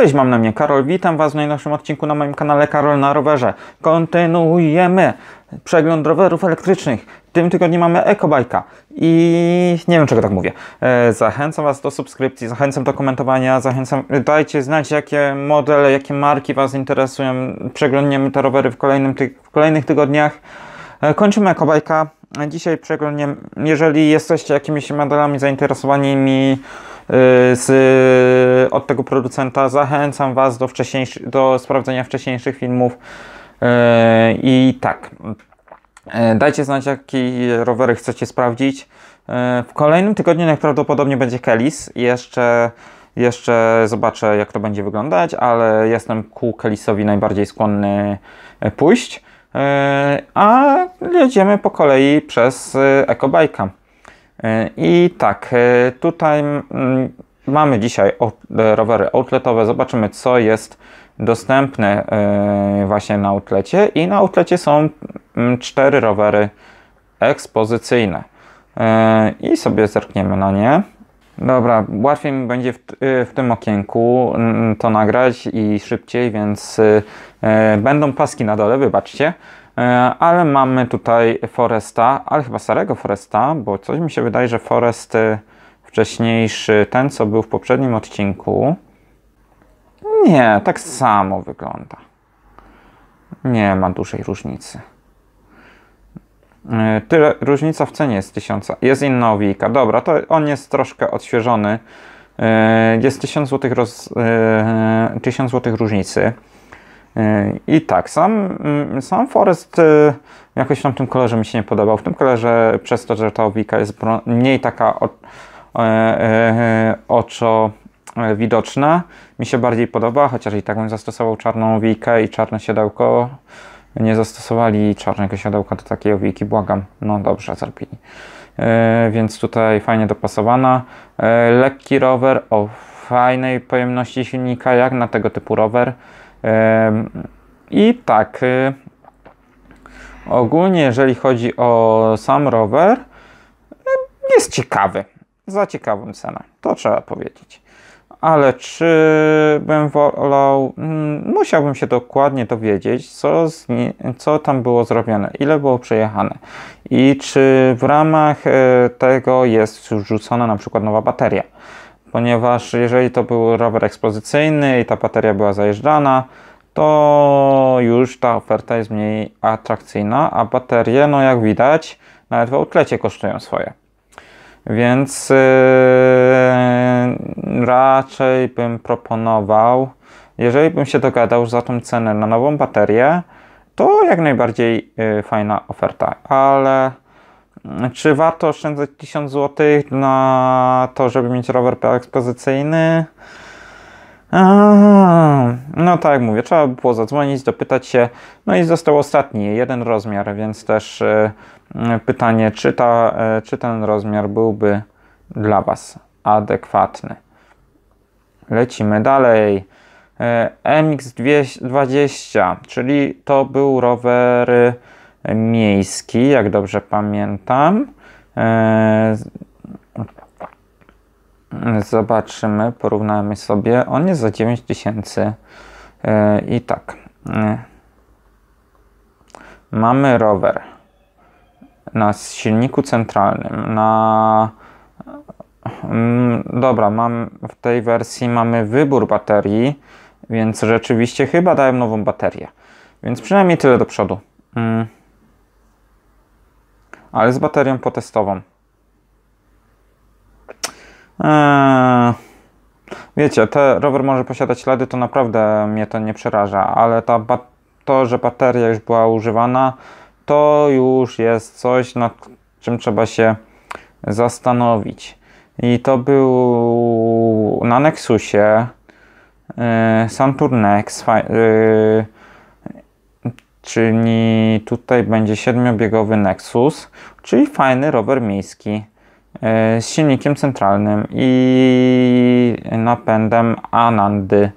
Cześć, mam na mnie Karol, witam Was w najnowszym odcinku na moim kanale Karol na rowerze. Kontynuujemy przegląd rowerów elektrycznych. W tym tygodniu mamy ekobajka i nie wiem czego tak mówię. E, zachęcam Was do subskrypcji, zachęcam do komentowania, zachęcam, dajcie znać jakie modele, jakie marki Was interesują. Przeglądniemy te rowery w, kolejnym ty... w kolejnych tygodniach. E, kończymy ekobajka. Dzisiaj przeglądniemy, jeżeli jesteście jakimiś modelami zainteresowanymi Y, z, y, od tego producenta. Zachęcam Was do, do sprawdzenia wcześniejszych filmów. Y, I tak, dajcie znać, jakie rowery chcecie sprawdzić. W kolejnym tygodniu najprawdopodobniej będzie Kelis. Jeszcze, jeszcze zobaczę, jak to będzie wyglądać, ale jestem ku Kelisowi najbardziej skłonny pójść. A jedziemy po kolei przez Ekobajka. E, I tak, e, tutaj mm, mamy dzisiaj e, rowery outletowe. Zobaczymy, co jest dostępne właśnie na outlecie. I na outlecie są mm, cztery rowery ekspozycyjne. I sobie zerkniemy na nie. Dobra, łatwiej mi będzie w, w, tym okienku mm, to nagrać i szybciej, więc będą paski na dole, wybaczcie. E, ale mamy tutaj Foresta, ale chyba starego Foresta, bo coś mi się wydaje, że Forest y, wcześniejszy, ten co był w poprzednim odcinku, nie, tak samo wygląda. Nie ma dużej różnicy. E, tyle, różnica w cenie jest 1000. Jest inna owijka. Dobra, to on jest troszkę odświeżony. E, jest 1000 zł, roz, 1000 zł różnicy. I tak, sam, mm, sam Forest y, jakoś tam w tym kolorze mi się nie podobał. W tym kolorze przez to, że ta owika jest mniej taka o, e, e, oczo e, widoczna, mi się bardziej podoba, chociaż i tak bym zastosował czarną owikę i czarne siodełko. Nie zastosowali czarnego siodełka do takiej owiki, błagam. No dobrze, zrobili. E, więc tutaj fajnie dopasowana. E, lekki rower o fajnej pojemności silnika, jak na tego typu rower. I tak, y, ogólnie jeżeli chodzi o sam rower, y, jest ciekawy, za ciekawą cenę, to trzeba powiedzieć. Ale czy bym wolał, mm, musiałbym się dokładnie dowiedzieć, co, z, co tam było zrobione, ile było przejechane i czy w ramach y, tego jest wrzucona na przykład nowa bateria ponieważ jeżeli to był rower ekspozycyjny i ta bateria była zajeżdżana, to już ta oferta jest mniej atrakcyjna, a baterie, no jak widać, nawet w outlecie kosztują swoje. Więc yy, raczej bym proponował, jeżeli bym się dogadał za tą cenę na nową baterię, to jak najbardziej yy, fajna oferta, ale czy warto oszczędzać 1000 zł na to, żeby mieć rower ekspozycyjny? no tak jak mówię, trzeba by było zadzwonić, dopytać się. No i został ostatni, jeden rozmiar, więc też y, pytanie, czy, ta, y, czy ten rozmiar byłby dla Was adekwatny. Lecimy dalej. Y, e, MX220, czyli to był rower miejski, jak dobrze pamiętam. E, zobaczymy, porównamy sobie. On jest za 9000 e, i tak. E, mamy rower na silniku centralnym, na mm, Dobra, mam w tej wersji mamy wybór baterii, więc rzeczywiście chyba dałem nową baterię. Więc przynajmniej tyle do przodu. Mm ale z baterią potestową. Eee, wiecie, ten rower może posiadać LEDy, to naprawdę mnie to nie przeraża, ale ta to, że bateria już była używana, to już jest coś, nad czym trzeba się zastanowić. I to był na Nexusie, yy, Saturn Nex, yy, czyli tutaj będzie siedmiobiegowy Nexus, czyli fajny rower miejski e, z silnikiem centralnym i napędem Anandy.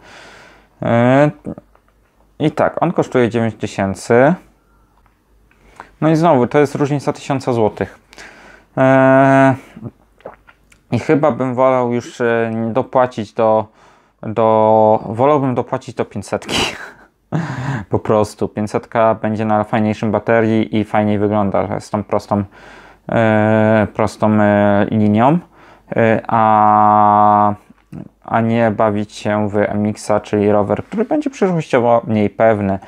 E, I tak, on kosztuje 9000. No i znowu, to jest różnica 1000 zł. E, I chyba bym wolał już dopłacić do, do wolałbym dopłacić do 500. po prostu. 500 będzie na fajniejszym baterii i fajniej wygląda z tą prostą, yy, prostą yy, linią, yy, a, a nie bawić się w MX-a, czyli rower, który będzie przyszłościowo mniej pewny.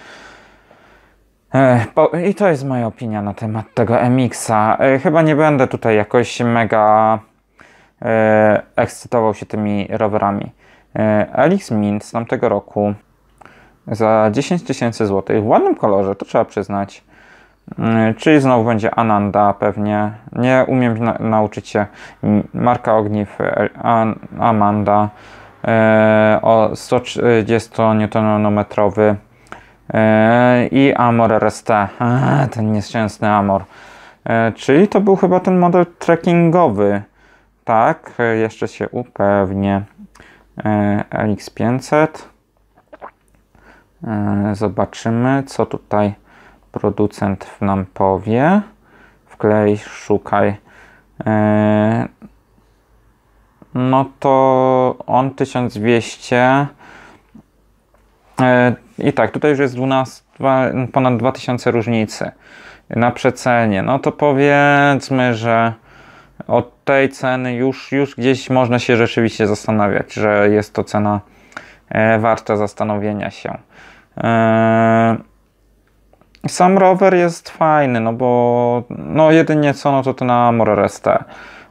I to jest moja opinia na temat tego MX-a. Chyba nie będę tutaj jakoś mega ekscytował się tymi rowerami. LX Mint z tamtego roku za 10 tysięcy złotych w ładnym kolorze, to trzeba przyznać. Mm, czyli znowu będzie Ananda pewnie. Nie umiem na nauczyć się marka ogniw e, An Amanda e o 130 Nm e i Amor RST. ten nieszczęsny Amor. E czyli to był chyba ten model trekkingowy. Tak, e, jeszcze się upewnię. E, LX500. E, zobaczymy, co tutaj producent nam powie. Wklej, szukaj. E, no to on 1200. E, I tak, tutaj już jest 12, ponad 2000 różnicy na przecenie. No to powiedzmy, że od tej ceny już, już gdzieś można się rzeczywiście zastanawiać, że jest to cena warta zastanowienia się. Eee, sam rower jest fajny, no bo no jedynie co, no to ten Amor RST.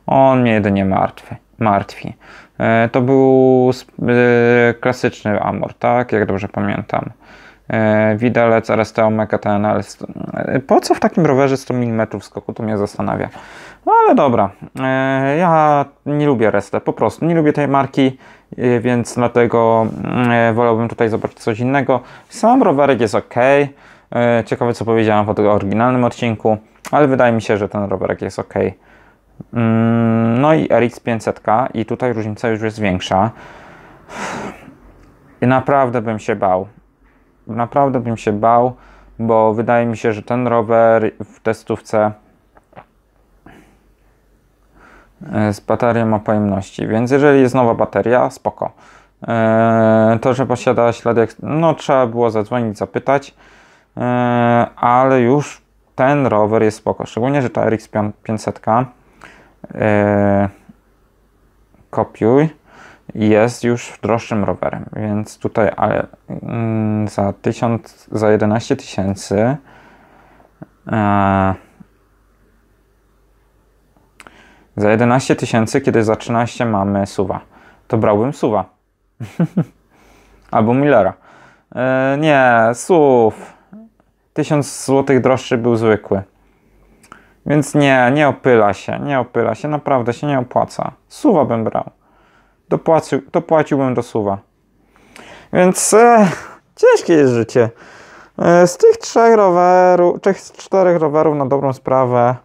On mnie jedynie martwi. martwi. Eee, to był e, klasyczny Amor, tak? Jak dobrze pamiętam. E, Widelec, RSTO, Omega TNL. E, po co w takim rowerze 100 mm skoku, to mnie zastanawia. No ale dobra, e, ja nie lubię RST, po prostu nie lubię tej marki, więc dlatego mm, wolałbym tutaj zobaczyć coś innego. Sam rowerek jest ok. Ciekawe co powiedziałem w oryginalnym odcinku, ale wydaje mi się, że ten rowerek jest ok. Mm, no i RX 500 i tutaj różnica już jest większa. I naprawdę bym się bał naprawdę bym się bał, bo wydaje mi się, że ten rower w testówce e, z baterią ma pojemności, więc jeżeli jest nowa bateria, spoko. E, to, że posiada ślady, no trzeba było zadzwonić, zapytać, e, ale już ten rower jest spoko, szczególnie, że ta RX 500 kopiuj jest już droższym rowerem, więc tutaj ale, mm, za, 1000, za 11 tysięcy e, za 11 tysięcy, kiedy za 13 mamy suwa, to brałbym suwa albo Millera. E, nie, suw 1000 zł droższy był zwykły. Więc nie, nie opyla się, nie opyla się, naprawdę się nie opłaca. Suwa bym brał to, płacił, to płaciłbym do suwa. Więc e, ciężkie jest życie. E, z tych trzech rowerów, tych czterech rowerów na dobrą sprawę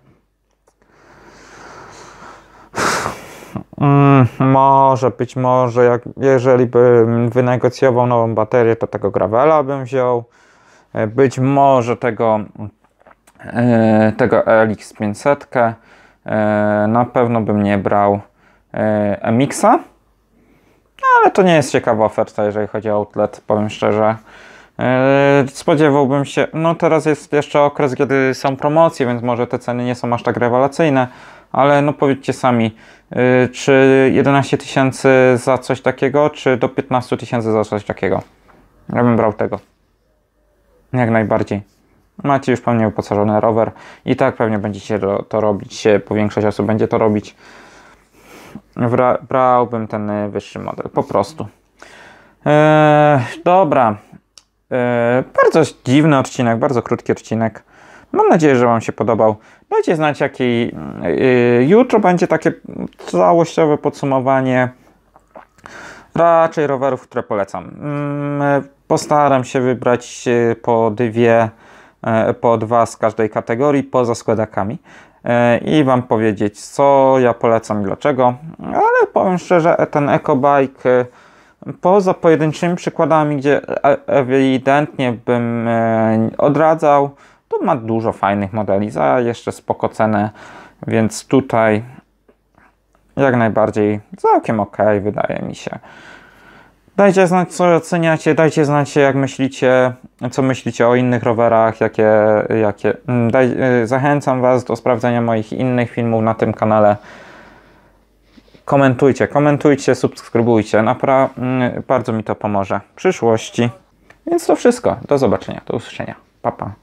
mm, może, być może, jak, jeżeli bym wynegocjował nową baterię, to tego gravela bym wziął. E, być może tego, e, tego LX500. E, na pewno bym nie brał MX-a ale to nie jest ciekawa oferta, jeżeli chodzi o outlet, powiem szczerze. Yy, spodziewałbym się, no teraz jest jeszcze okres, kiedy są promocje, więc może te ceny nie są aż tak rewelacyjne, ale no powiedzcie sami, yy, czy 11 tysięcy za coś takiego, czy do 15 tysięcy za coś takiego? Ja bym brał tego. Jak najbardziej. Macie już pewnie wyposażony rower i tak pewnie będziecie to robić, większość osób będzie to robić brałbym ten wyższy model, po prostu. Eee, dobra. Eee, bardzo dziwny odcinek, bardzo krótki odcinek. Mam nadzieję, że Wam się podobał. Dajcie znać, jaki. Yy, jutro będzie takie całościowe podsumowanie raczej rowerów, które polecam. Yy, postaram się wybrać y, po dwie, yy, po dwa z każdej kategorii, poza składakami. E, i Wam powiedzieć, co ja polecam i dlaczego. Ale powiem szczerze, ten EcoBike e, poza pojedynczymi przykładami, gdzie e, ewidentnie bym odradzał, to ma dużo fajnych modeli za jeszcze spoko cenę, więc tutaj jak najbardziej całkiem ok, wydaje mi się. Dajcie znać, co oceniacie, dajcie znać, jak myślicie, co myślicie o innych rowerach, jakie... jakie mm, daj, y, zachęcam Was do sprawdzenia moich innych filmów na tym kanale. Komentujcie, komentujcie, subskrybujcie, Napra mm, bardzo mi to pomoże w przyszłości. Więc to wszystko, do zobaczenia, do usłyszenia, papa. Pa.